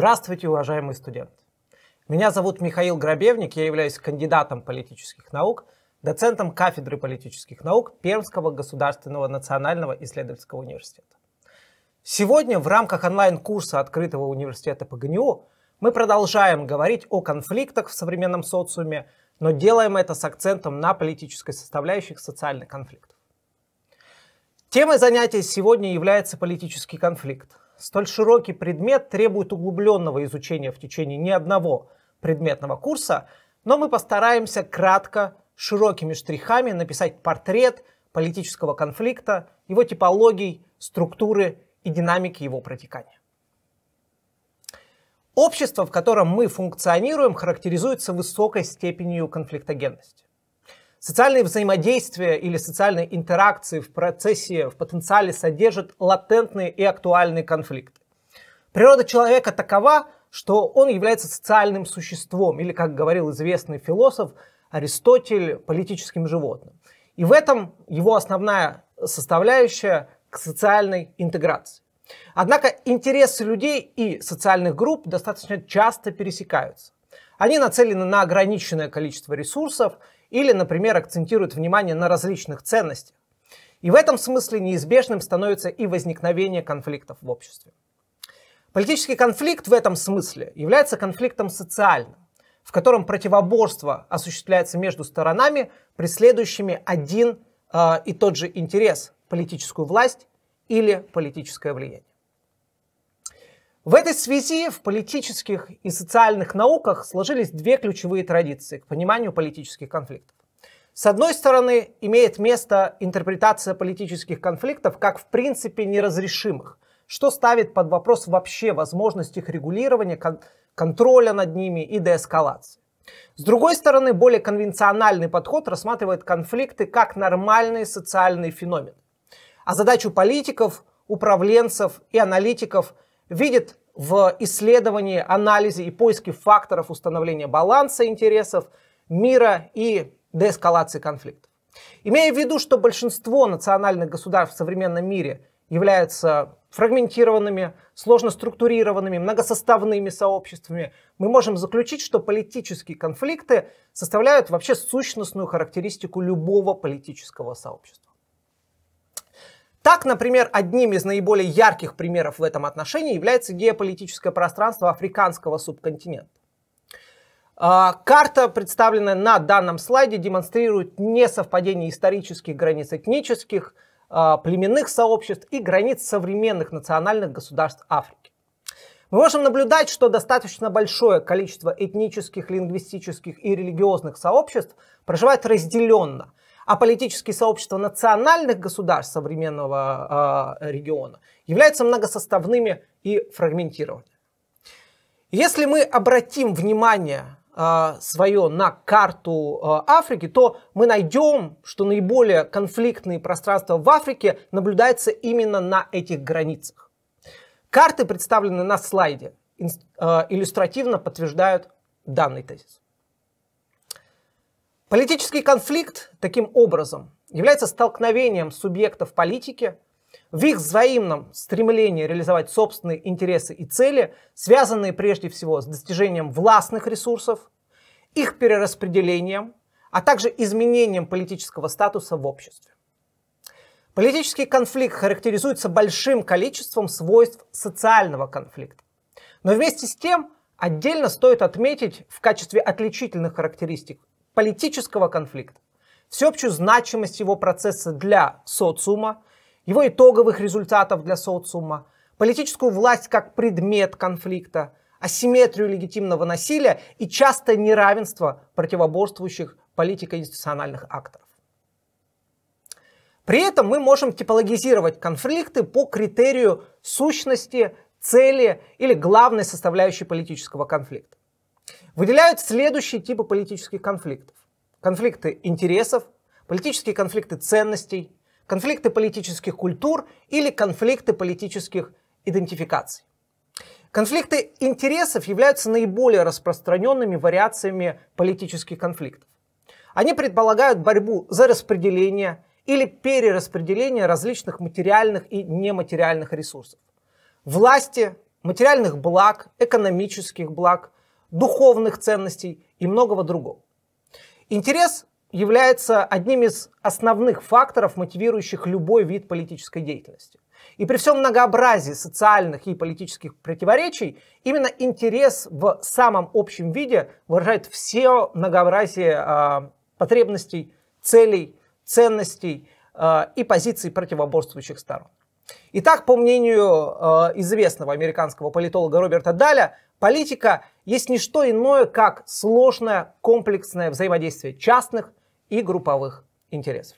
Здравствуйте, уважаемый студент! Меня зовут Михаил Грабевник, я являюсь кандидатом политических наук, доцентом кафедры политических наук Пермского государственного национального исследовательского университета. Сегодня в рамках онлайн-курса Открытого университета по ГНИУ мы продолжаем говорить о конфликтах в современном социуме, но делаем это с акцентом на политической составляющей социальных конфликтов. Темой занятия сегодня является политический конфликт. Столь широкий предмет требует углубленного изучения в течение не одного предметного курса, но мы постараемся кратко, широкими штрихами написать портрет политического конфликта, его типологий, структуры и динамики его протекания. Общество, в котором мы функционируем, характеризуется высокой степенью конфликтогенности. Социальные взаимодействия или социальные интеракции в процессе, в потенциале содержат латентный и актуальный конфликт. Природа человека такова, что он является социальным существом, или, как говорил известный философ Аристотель, политическим животным. И в этом его основная составляющая к социальной интеграции. Однако интересы людей и социальных групп достаточно часто пересекаются. Они нацелены на ограниченное количество ресурсов – или, например, акцентируют внимание на различных ценностях. И в этом смысле неизбежным становится и возникновение конфликтов в обществе. Политический конфликт в этом смысле является конфликтом социальным, в котором противоборство осуществляется между сторонами, преследующими один э, и тот же интерес – политическую власть или политическое влияние. В этой связи в политических и социальных науках сложились две ключевые традиции к пониманию политических конфликтов. С одной стороны, имеет место интерпретация политических конфликтов как в принципе неразрешимых, что ставит под вопрос вообще возможность их регулирования, кон- контроля над ними и деэскалации. С другой стороны, более конвенциональный подход рассматривает конфликты как нормальные социальные феномены. А задачу политиков, управленцев и аналитиков видит в исследовании, анализе и поиске факторов установления баланса интересов, мира и деэскалации конфликтов. Имея в виду, что большинство национальных государств в современном мире являются фрагментированными, сложно структурированными, многосоставными сообществами, мы можем заключить, что политические конфликты составляют вообще сущностную характеристику любого политического сообщества. Так, например, одним из наиболее ярких примеров в этом отношении является геополитическое пространство африканского субконтинента. А, карта, представленная на данном слайде, демонстрирует несовпадение исторических границ этнических, а, племенных сообществ и границ современных национальных государств Африки. Мы можем наблюдать, что достаточно большое количество этнических, лингвистических и религиозных сообществ проживает разделенно, а политические сообщества национальных государств современного э, региона являются многосоставными и фрагментированными. Если мы обратим внимание а, свое на карту а, Африки, то мы найдем, что наиболее конфликтные пространства в Африке наблюдаются именно на этих границах. Карты, представленные на слайде, иллюстративно подтверждают данный тезис. Политический конфликт таким образом является столкновением субъектов политики в их взаимном стремлении реализовать собственные интересы и цели, связанные прежде всего с достижением властных ресурсов, их перераспределением, а также изменением политического статуса в обществе. Политический конфликт характеризуется большим количеством свойств социального конфликта. Но вместе с тем отдельно стоит отметить в качестве отличительных характеристик политического конфликта, всеобщую значимость его процесса для социума, его итоговых результатов для социума, политическую власть как предмет конфликта, асимметрию легитимного насилия и частое неравенство противоборствующих политико-институциональных акторов. При этом мы можем типологизировать конфликты по критерию сущности, цели или главной составляющей политического конфликта выделяют следующие типы политических конфликтов. Конфликты интересов, политические конфликты ценностей, конфликты политических культур или конфликты политических идентификаций. Конфликты интересов являются наиболее распространенными вариациями политических конфликтов. Они предполагают борьбу за распределение или перераспределение различных материальных и нематериальных ресурсов. Власти, материальных благ, экономических благ, духовных ценностей и многого другого. Интерес является одним из основных факторов, мотивирующих любой вид политической деятельности. И при всем многообразии социальных и политических противоречий, именно интерес в самом общем виде выражает все многообразие э, потребностей, целей, ценностей э, и позиций противоборствующих сторон. Итак, по мнению э, известного американского политолога Роберта Даля, политика есть не что иное, как сложное комплексное взаимодействие частных и групповых интересов.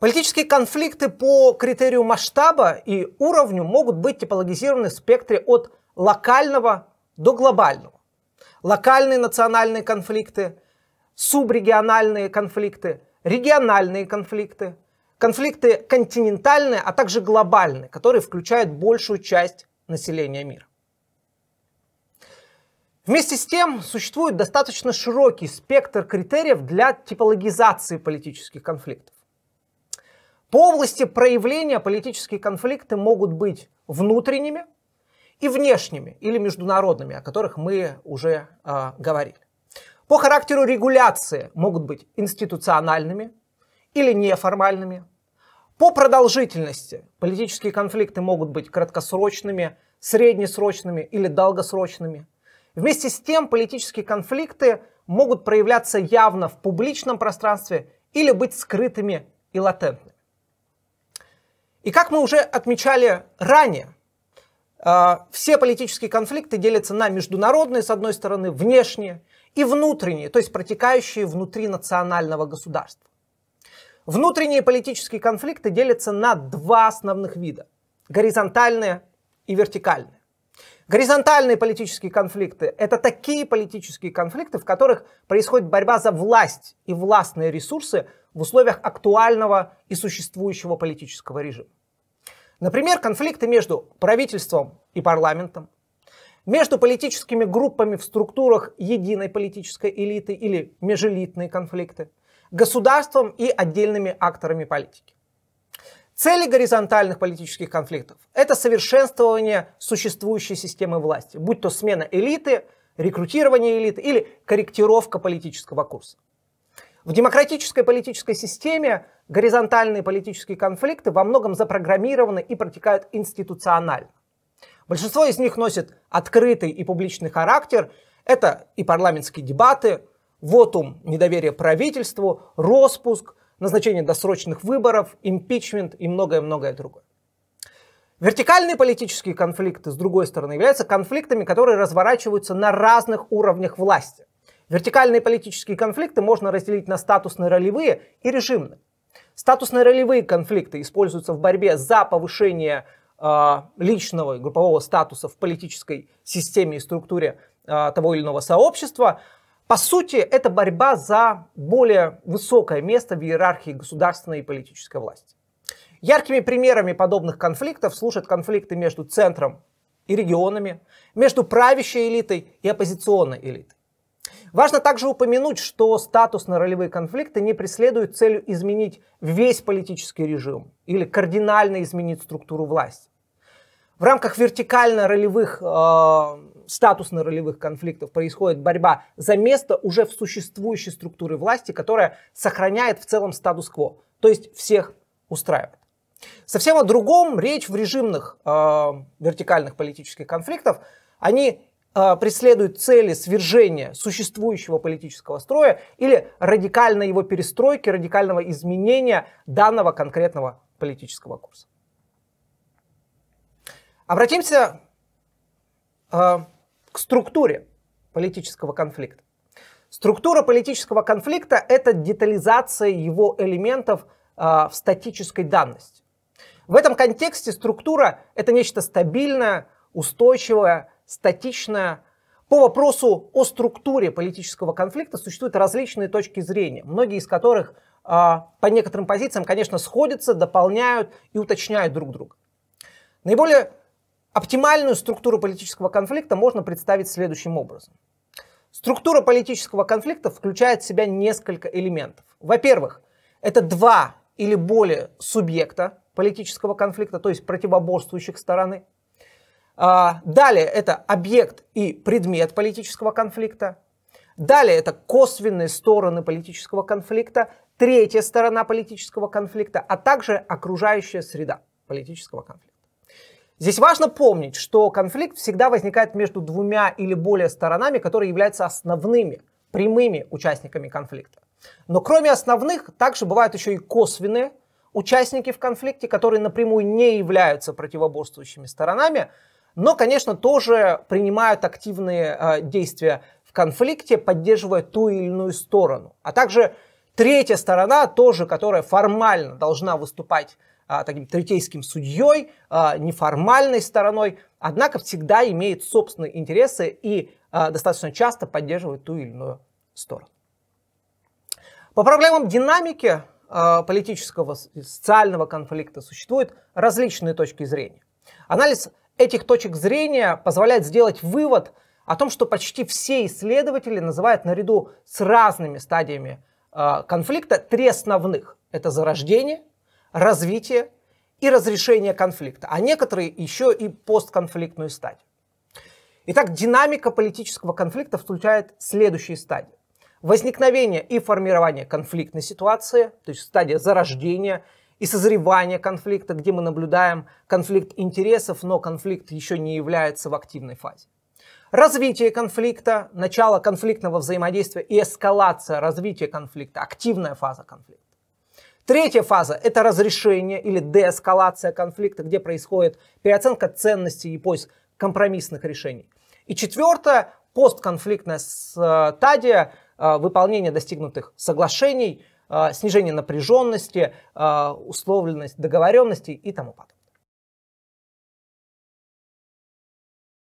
Политические конфликты по критерию масштаба и уровню могут быть типологизированы в спектре от локального до глобального. Локальные национальные конфликты, субрегиональные конфликты, региональные конфликты – Конфликты континентальные, а также глобальные, которые включают большую часть населения мира. Вместе с тем, существует достаточно широкий спектр критериев для типологизации политических конфликтов. По области проявления политические конфликты могут быть внутренними и внешними или международными, о которых мы уже э, говорили. По характеру регуляции могут быть институциональными, или неформальными. По продолжительности политические конфликты могут быть краткосрочными, среднесрочными или долгосрочными. Вместе с тем политические конфликты могут проявляться явно в публичном пространстве или быть скрытыми и латентными. И как мы уже отмечали ранее, э, все политические конфликты делятся на международные, с одной стороны, внешние и внутренние, то есть протекающие внутри национального государства. Внутренние политические конфликты делятся на два основных вида. Горизонтальные и вертикальные. Горизонтальные политические конфликты – это такие политические конфликты, в которых происходит борьба за власть и властные ресурсы в условиях актуального и существующего политического режима. Например, конфликты между правительством и парламентом, между политическими группами в структурах единой политической элиты или межелитные конфликты – государством и отдельными акторами политики. Цели горизонтальных политических конфликтов – это совершенствование существующей системы власти, будь то смена элиты, рекрутирование элиты или корректировка политического курса. В демократической политической системе горизонтальные политические конфликты во многом запрограммированы и протекают институционально. Большинство из них носит открытый и публичный характер. Это и парламентские дебаты, Вотум недоверие правительству, распуск, назначение досрочных выборов, импичмент и многое-многое другое. Вертикальные политические конфликты, с другой стороны, являются конфликтами, которые разворачиваются на разных уровнях власти. Вертикальные политические конфликты можно разделить на статусно ролевые и режимные. статусно ролевые конфликты используются в борьбе за повышение э, личного и группового статуса в политической системе и структуре э, того или иного сообщества – по сути, это борьба за более высокое место в иерархии государственной и политической власти. Яркими примерами подобных конфликтов служат конфликты между центром и регионами, между правящей элитой и оппозиционной элитой. Важно также упомянуть, что статусно-ролевые конфликты не преследуют целью изменить весь политический режим или кардинально изменить структуру власти. В рамках вертикально-ролевых э, статусно-ролевых конфликтов происходит борьба за место уже в существующей структуре власти, которая сохраняет в целом статус-кво, то есть всех устраивает. Совсем о другом речь в режимных э, вертикальных политических конфликтов. Они э, преследуют цели свержения существующего политического строя или радикальной его перестройки, радикального изменения данного конкретного политического курса. Обратимся э, структуре политического конфликта. Структура политического конфликта – это детализация его элементов э, в статической данности. В этом контексте структура – это нечто стабильное, устойчивое, статичное. По вопросу о структуре политического конфликта существуют различные точки зрения, многие из которых э, по некоторым позициям, конечно, сходятся, дополняют и уточняют друг друга. Наиболее Оптимальную структуру политического конфликта можно представить следующим образом. Структура политического конфликта включает в себя несколько элементов. Во-первых, это два или более субъекта политического конфликта, то есть противоборствующих стороны. А, далее это объект и предмет политического конфликта. Далее это косвенные стороны политического конфликта, третья сторона политического конфликта, а также окружающая среда политического конфликта. Здесь важно помнить, что конфликт всегда возникает между двумя или более сторонами, которые являются основными, прямыми участниками конфликта. Но кроме основных, также бывают еще и косвенные участники в конфликте, которые напрямую не являются противоборствующими сторонами, но, конечно, тоже принимают активные э, действия в конфликте, поддерживая ту или иную сторону. А также третья сторона тоже, которая формально должна выступать а, таким третейским судьей, а, неформальной стороной, однако всегда имеет собственные интересы и а, достаточно часто поддерживает ту или иную сторону. По проблемам динамики политического и социального конфликта существуют различные точки зрения. Анализ этих точек зрения позволяет сделать вывод о том, что почти все исследователи называют наряду с разными стадиями конфликта три основных. Это зарождение – развитие и разрешение конфликта, а некоторые еще и постконфликтную стадию. Итак, динамика политического конфликта включает следующие стадии. Возникновение и формирование конфликтной ситуации, то есть стадия зарождения и созревания конфликта, где мы наблюдаем конфликт интересов, но конфликт еще не является в активной фазе. Развитие конфликта, начало конфликтного взаимодействия и эскалация развития конфликта, активная фаза конфликта. Третья фаза – это разрешение или деэскалация конфликта, где происходит переоценка ценностей и поиск компромиссных решений. И четвертое – постконфликтная э, стадия э, выполнения достигнутых соглашений, э, снижение напряженности, условленность договоренностей и тому подобное.